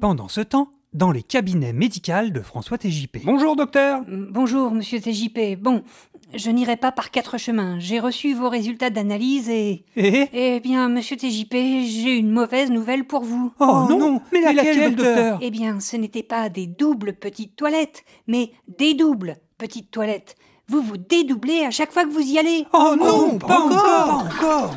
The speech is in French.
Pendant ce temps, dans les cabinets médicaux de François TJP. Bonjour docteur euh, Bonjour monsieur TJP. Bon, je n'irai pas par quatre chemins. J'ai reçu vos résultats d'analyse et... et... Eh bien monsieur TJP, j'ai une mauvaise nouvelle pour vous. Oh, oh non, Mais laquelle, docteur, Eh bien, ce n'était pas des doubles petites toilettes, mais des doubles petites toilettes. Vous vous dédoublez à chaque fois que vous y allez. Oh non, oh, pas, Pas encore.